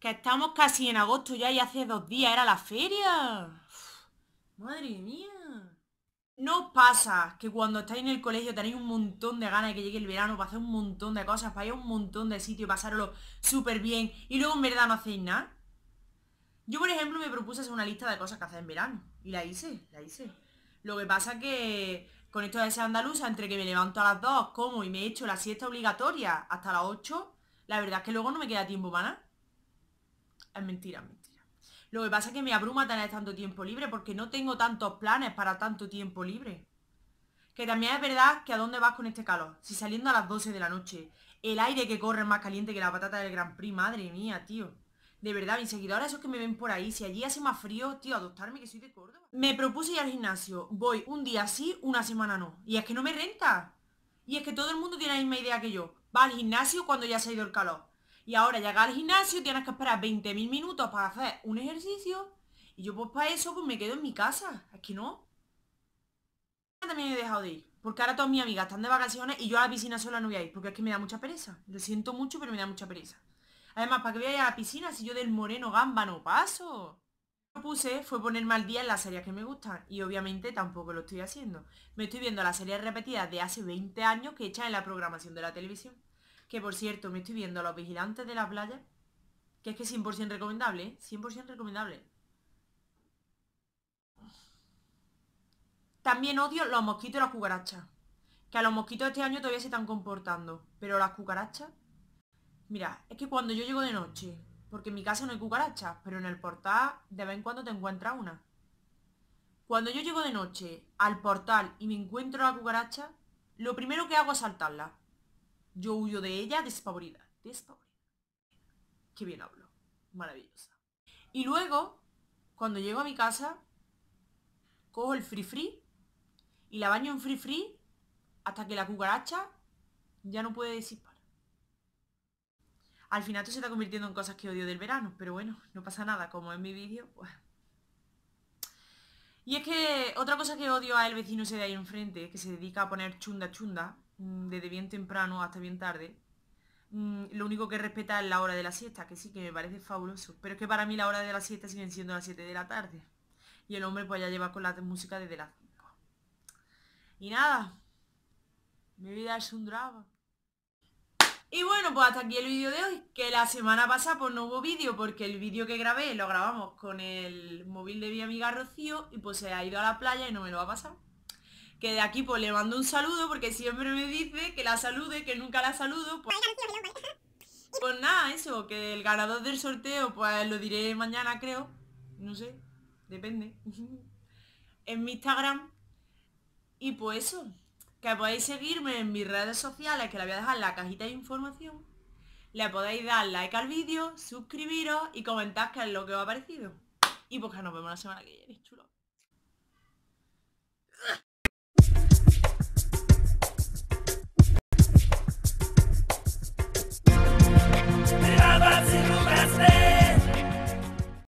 Que estamos casi en agosto ya y hace dos días era la feria. madre mía. ¿No pasa que cuando estáis en el colegio tenéis un montón de ganas de que llegue el verano para hacer un montón de cosas, para ir a un montón de sitios pasarlo súper bien y luego en verdad no hacéis nada? Yo, por ejemplo, me propuse hacer una lista de cosas que hacer en verano y la hice, la hice. Lo que pasa que con esto de ser andaluza, entre que me levanto a las dos, como y me hecho la siesta obligatoria hasta las 8, la verdad es que luego no me queda tiempo para nada. Es ah, mentira, mentira. Lo que pasa es que me abruma tener tanto tiempo libre porque no tengo tantos planes para tanto tiempo libre. Que también es verdad que a dónde vas con este calor. Si saliendo a las 12 de la noche, el aire que corre es más caliente que la patata del Gran Prix, madre mía, tío. De verdad, mis seguidores, esos que me ven por ahí, si allí hace más frío, tío, adoptarme que soy de Córdoba. Me propuse ir al gimnasio. Voy un día sí, una semana no. Y es que no me renta. Y es que todo el mundo tiene la misma idea que yo. Va al gimnasio cuando ya se ha ido el calor. Y ahora llegas al gimnasio, tienes que esperar 20.000 minutos para hacer un ejercicio. Y yo pues para eso pues me quedo en mi casa. Es que no. También he dejado de ir. Porque ahora todas mis amigas están de vacaciones y yo a la piscina sola no voy a ir. Porque es que me da mucha pereza. Lo siento mucho, pero me da mucha pereza. Además, ¿para qué voy a ir a la piscina si yo del moreno gamba no paso? Lo que puse fue ponerme al día en las series que me gustan. Y obviamente tampoco lo estoy haciendo. Me estoy viendo las series repetidas de hace 20 años que echan en la programación de la televisión. Que por cierto, me estoy viendo a los vigilantes de la playa. Que es que 100% recomendable, ¿eh? 100% recomendable. También odio los mosquitos y las cucarachas. Que a los mosquitos este año todavía se están comportando. Pero las cucarachas... Mira, es que cuando yo llego de noche, porque en mi casa no hay cucarachas, pero en el portal de vez en cuando te encuentras una. Cuando yo llego de noche al portal y me encuentro la cucaracha, lo primero que hago es saltarla. Yo huyo de ella despavorida. Despavorida. Qué bien hablo. Maravillosa. Y luego, cuando llego a mi casa, cojo el free free y la baño en free free hasta que la cucaracha ya no puede disipar. Al final esto se está convirtiendo en cosas que odio del verano, pero bueno, no pasa nada, como en mi vídeo, pues. Y es que otra cosa que odio a el vecino ese de ahí enfrente, que se dedica a poner chunda chunda, Mm, desde bien temprano hasta bien tarde. Mm, lo único que respeta es la hora de la siesta, que sí, que me parece fabuloso. Pero es que para mí la hora de la siesta siguen siendo las 7 de la tarde. Y el hombre pues ya lleva con la música desde las 5. Y nada, mi vida es un drama. Y bueno, pues hasta aquí el vídeo de hoy, que la semana pasada pues no hubo vídeo porque el vídeo que grabé lo grabamos con el móvil de mi amiga Rocío y pues se ha ido a la playa y no me lo va a pasar que de aquí pues le mando un saludo porque siempre me dice que la salude, que nunca la saludo. Pues, pues nada, eso, que el ganador del sorteo pues lo diré mañana creo, no sé, depende, en mi Instagram. Y pues eso, que podéis seguirme en mis redes sociales, que la voy a dejar en la cajita de información. Le podéis dar like al vídeo, suscribiros y comentar qué es lo que os ha parecido. Y pues que nos vemos la semana que viene, chulo.